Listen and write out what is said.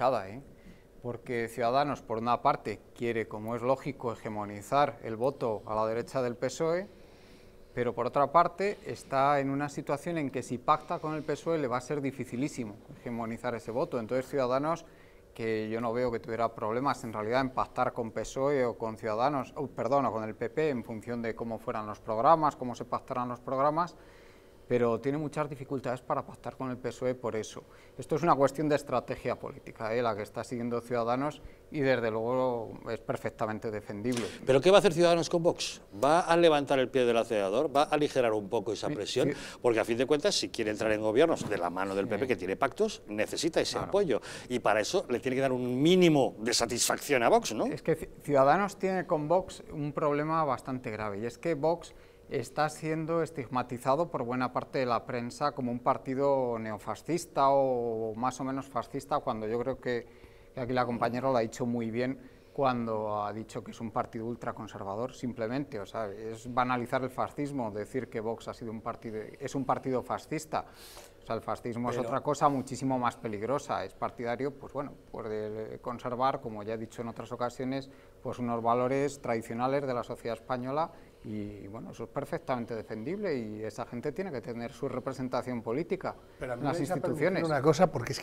¿eh? porque Ciudadanos, por una parte, quiere, como es lógico, hegemonizar el voto a la derecha del PSOE, pero por otra parte está en una situación en que si pacta con el PSOE le va a ser dificilísimo hegemonizar ese voto. Entonces Ciudadanos, que yo no veo que tuviera problemas en realidad en pactar con PSOE o con Ciudadanos, con el PP en función de cómo fueran los programas, cómo se pactaran los programas, pero tiene muchas dificultades para pactar con el PSOE por eso. Esto es una cuestión de estrategia política, ¿eh? la que está siguiendo Ciudadanos y desde luego es perfectamente defendible. ¿Pero qué va a hacer Ciudadanos con Vox? ¿Va a levantar el pie del acelerador? ¿Va a aligerar un poco esa presión? Porque a fin de cuentas, si quiere entrar en gobiernos de la mano del PP, que tiene pactos, necesita ese apoyo. Y para eso le tiene que dar un mínimo de satisfacción a Vox, ¿no? Es que Ciudadanos tiene con Vox un problema bastante grave, y es que Vox está siendo estigmatizado por buena parte de la prensa como un partido neofascista o más o menos fascista, cuando yo creo que, aquí la compañera lo ha dicho muy bien, cuando ha dicho que es un partido ultraconservador, simplemente, o sea, es banalizar el fascismo, decir que Vox ha sido un partido, es un partido fascista. O sea, el fascismo es otra cosa muchísimo más peligrosa, es partidario, pues bueno, puede eh, conservar, como ya he dicho en otras ocasiones, pues unos valores tradicionales de la sociedad española y bueno, eso es perfectamente defendible y esa gente tiene que tener su representación política Pero en las instituciones. Una cosa, porque es